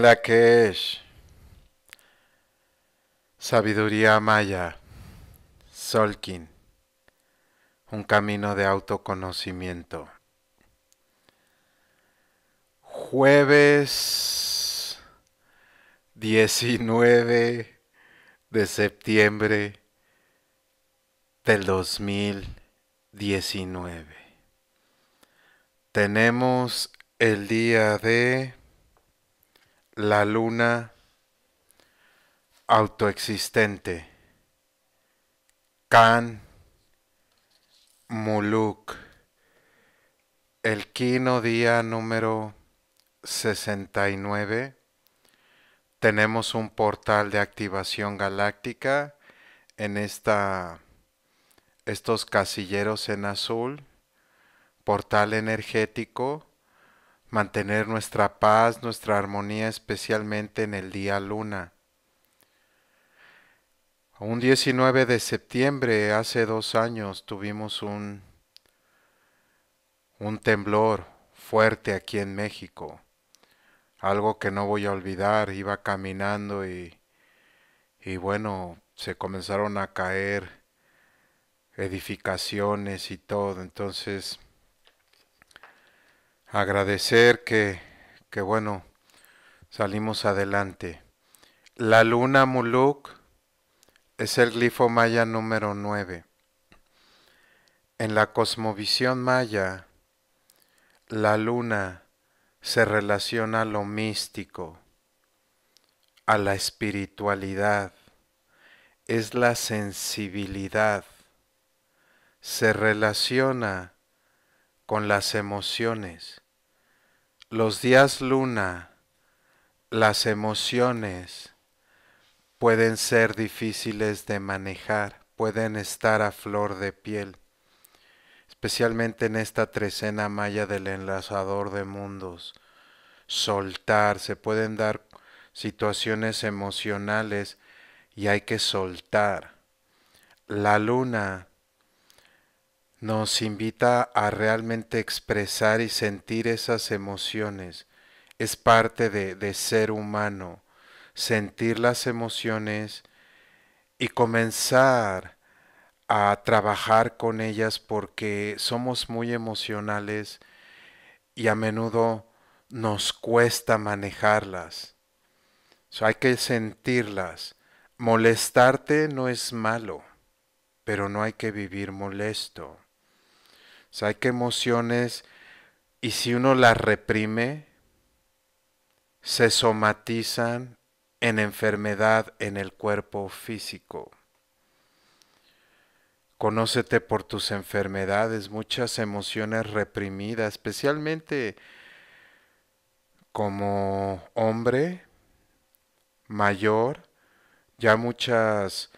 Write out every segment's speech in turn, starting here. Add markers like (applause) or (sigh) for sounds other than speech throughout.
la que es sabiduría maya, Solkin, un camino de autoconocimiento. Jueves 19 de septiembre del 2019. Tenemos el día de la luna autoexistente. Can Muluk. El quino día número 69. Tenemos un portal de activación galáctica en esta estos casilleros en azul, portal energético mantener nuestra paz, nuestra armonía, especialmente en el día luna. Un 19 de septiembre, hace dos años, tuvimos un, un temblor fuerte aquí en México. Algo que no voy a olvidar, iba caminando y bueno, se comenzaron a caer edificaciones y todo. Entonces, Agradecer que, que bueno, salimos adelante. La luna Muluk es el glifo maya número 9. En la cosmovisión maya, la luna se relaciona a lo místico, a la espiritualidad, es la sensibilidad, se relaciona con las emociones. Los días luna, las emociones pueden ser difíciles de manejar, pueden estar a flor de piel, especialmente en esta trecena maya del enlazador de mundos. Soltar, se pueden dar situaciones emocionales y hay que soltar. La luna nos invita a realmente expresar y sentir esas emociones. Es parte de, ser humano, sentir las emociones y comenzar a trabajar con ellas porque somos muy emocionales y a menudo nos cuesta manejarlas. hay que sentirlas. Molestarte no es malo, pero no hay que vivir molesto. O sea, hay que emociones, y si uno las reprime, se somatizan en enfermedad en el cuerpo físico. Conócete por tus enfermedades, muchas emociones reprimidas, especialmente como hombre mayor, ya muchas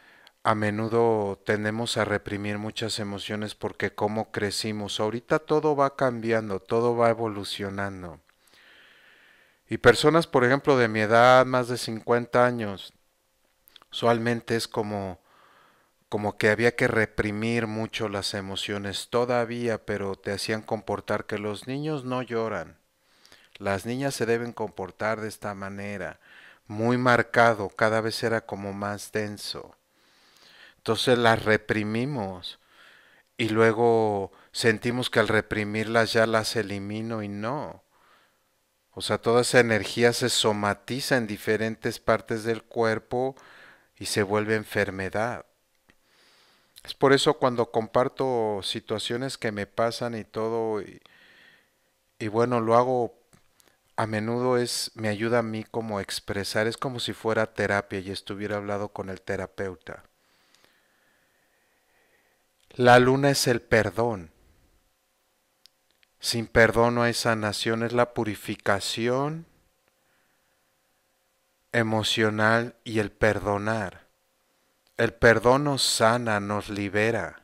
a menudo tendemos a reprimir muchas emociones porque como crecimos. Ahorita todo va cambiando, todo va evolucionando. Y personas, por ejemplo, de mi edad, más de 50 años, usualmente es como, como que había que reprimir mucho las emociones todavía, pero te hacían comportar que los niños no lloran. Las niñas se deben comportar de esta manera. Muy marcado, cada vez era como más denso entonces las reprimimos y luego sentimos que al reprimirlas ya las elimino y no. O sea, toda esa energía se somatiza en diferentes partes del cuerpo y se vuelve enfermedad. Es por eso cuando comparto situaciones que me pasan y todo, y, bueno, lo hago a menudo es, me ayuda a mí como expresar, es como si fuera terapia y estuviera hablando con el terapeuta. La luna es el perdón. Sin perdón no hay sanación, es la purificación emocional y el perdonar. El perdón nos sana, nos libera.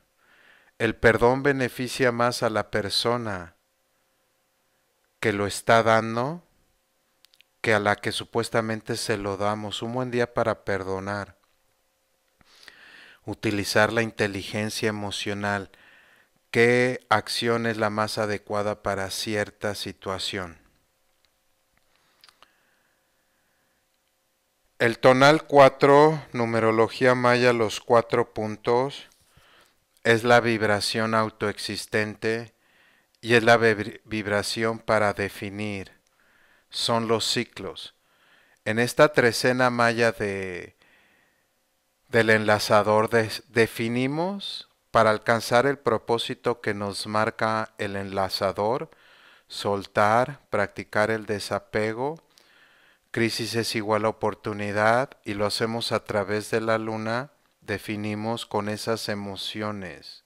El perdón beneficia más a la persona que lo está dando que a la que supuestamente se lo damos. Un buen día para perdonar utilizar la inteligencia emocional. ¿Qué acción es la más adecuada para cierta situación? El tonal 4, numerología maya, los cuatro puntos, es la vibración autoexistente y es la vibración para definir. Son los ciclos. En esta trecena maya de del enlazador definimos para alcanzar el propósito que nos marca el enlazador, soltar, practicar el desapego. Crisis es igual a oportunidad y lo hacemos a través de la luna, definimos con esas emociones,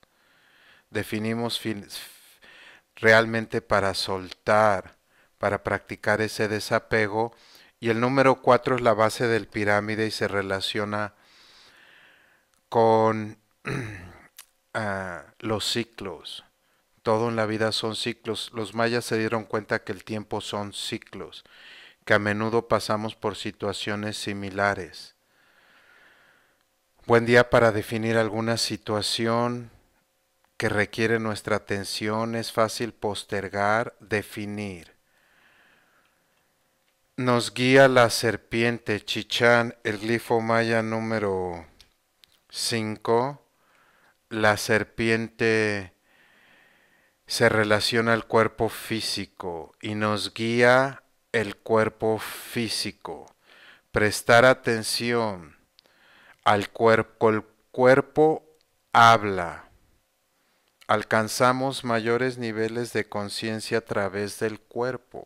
definimos realmente para soltar, para practicar ese desapego. Y el número 4 es la base del pirámide y se relaciona con (clears throat) ah, los ciclos. Todo en la vida son ciclos. Los mayas se dieron cuenta que el tiempo son ciclos, que a menudo pasamos por situaciones similares. Buen día para definir alguna situación que requiere nuestra atención. Es fácil postergar, definir. Nos guía la serpiente, Chichán, el glifo maya número 5. La serpiente se relaciona al cuerpo físico y nos guía el cuerpo físico. Prestar atención al cuerpo, el cuerpo habla. Alcanzamos mayores niveles de conciencia a través del cuerpo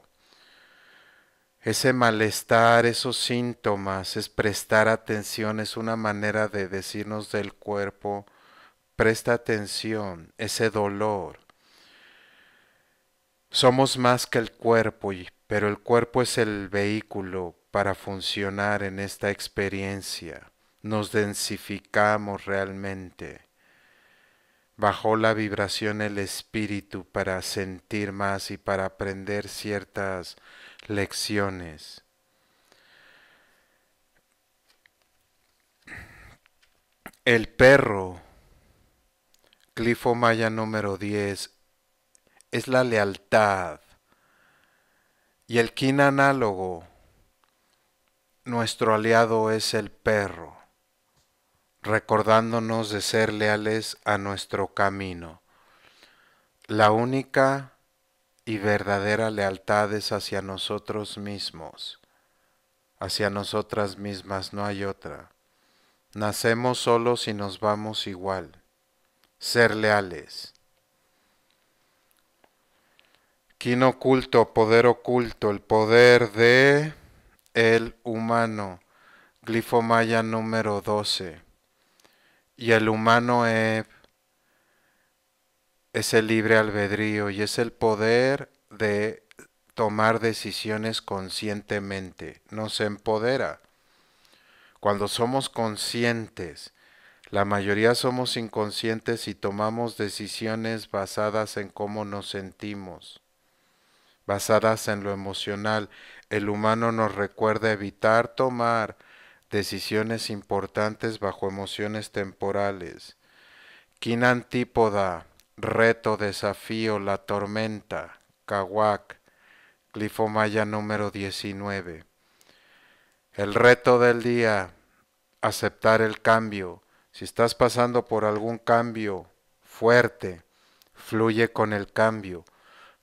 ese malestar, esos síntomas, es prestar atención, es una manera de decirnos del cuerpo, presta atención, ese dolor. Somos más que el cuerpo, pero el cuerpo es el vehículo para funcionar en esta experiencia. Nos densificamos realmente bajó la vibración el espíritu para sentir más y para aprender ciertas lecciones. El perro, Clifomaya maya número 10, es la lealtad. Y el kin análogo, nuestro aliado es el perro recordándonos de ser leales a nuestro camino. La única y verdadera lealtad es hacia nosotros mismos, hacia nosotras mismas, no hay otra. Nacemos solos y nos vamos igual. Ser leales. Quino oculto, poder oculto, el poder de el humano. Glifo maya número 12. Y el humano es el libre albedrío y es el poder de tomar decisiones conscientemente. Nos empodera. Cuando somos conscientes, la mayoría somos inconscientes y tomamos decisiones basadas en cómo nos sentimos, basadas en lo emocional. El humano nos recuerda evitar tomar decisiones importantes bajo emociones temporales. quinantípoda antípoda, reto, desafío, la tormenta, Kawak, glifomaya número 19. El reto del día, aceptar el cambio. Si estás pasando por algún cambio fuerte, fluye con el cambio,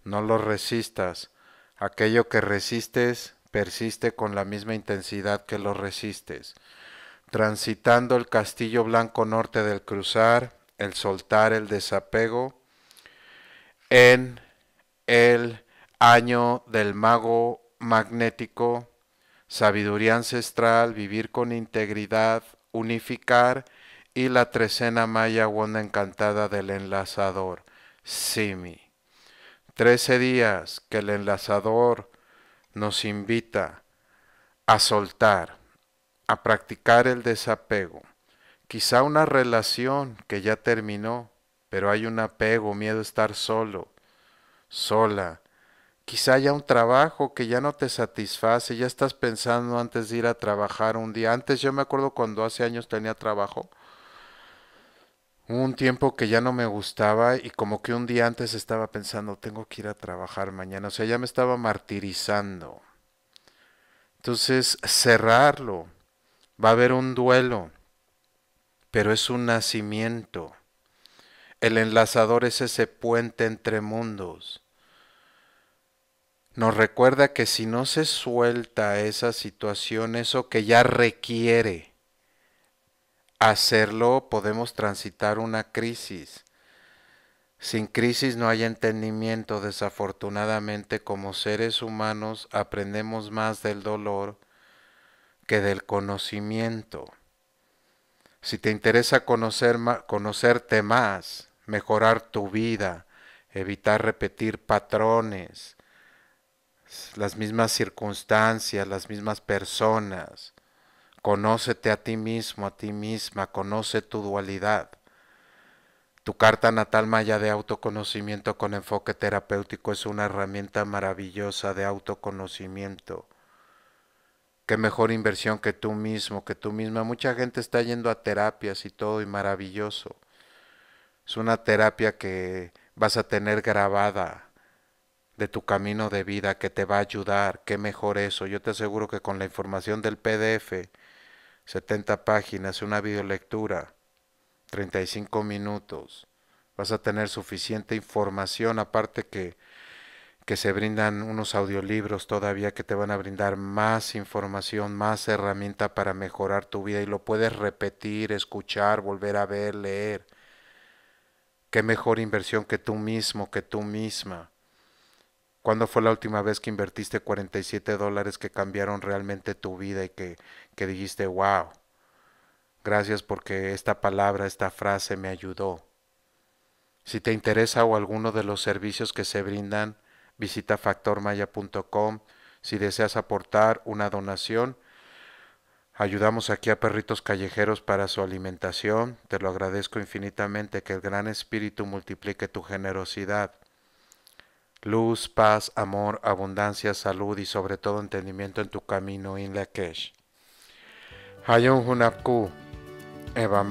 no lo resistas. Aquello que resistes persiste con la misma intensidad que lo resistes. Transitando el castillo blanco norte del cruzar, el soltar el desapego, en el año del mago magnético, sabiduría ancestral, vivir con integridad, unificar y la trecena maya onda encantada del enlazador, Simi. Trece días que el enlazador nos invita a soltar, a practicar el desapego. Quizá una relación que ya terminó, pero hay un apego, miedo a estar solo, sola. Quizá haya un trabajo que ya no te satisface, ya estás pensando antes de ir a trabajar un día. Antes yo me acuerdo cuando hace años tenía trabajo, un tiempo que ya no me gustaba y como que un día antes estaba pensando, tengo que ir a trabajar mañana, o sea, ya me estaba martirizando. Entonces, cerrarlo, va a haber un duelo, pero es un nacimiento. El enlazador es ese puente entre mundos. Nos recuerda que si no se suelta esa situación, eso que ya requiere, hacerlo podemos transitar una crisis. Sin crisis no hay entendimiento. Desafortunadamente como seres humanos aprendemos más del dolor que del conocimiento. Si te interesa conocer, conocerte más, mejorar tu vida, evitar repetir patrones, las mismas circunstancias, las mismas personas, Conócete a ti mismo, a ti misma, conoce tu dualidad. Tu carta natal maya de autoconocimiento con enfoque terapéutico es una herramienta maravillosa de autoconocimiento. Qué mejor inversión que tú mismo, que tú misma. Mucha gente está yendo a terapias y todo y maravilloso. Es una terapia que vas a tener grabada de tu camino de vida que te va a ayudar. Qué mejor eso. Yo te aseguro que con la información del PDF 70 páginas, una videolectura, 35 minutos. Vas a tener suficiente información, aparte que, que se brindan unos audiolibros todavía que te van a brindar más información, más herramienta para mejorar tu vida y lo puedes repetir, escuchar, volver a ver, leer. Qué mejor inversión que tú mismo, que tú misma. ¿Cuándo fue la última vez que invertiste 47 dólares que cambiaron realmente tu vida y que, que dijiste, wow, gracias porque esta palabra, esta frase me ayudó? Si te interesa o alguno de los servicios que se brindan, visita factormaya.com. Si deseas aportar una donación, ayudamos aquí a perritos callejeros para su alimentación. Te lo agradezco infinitamente que el Gran Espíritu multiplique tu generosidad luz, paz, amor, abundancia, salud y sobre todo entendimiento en tu camino, In Lakesh. Hayon Hunapku, Eva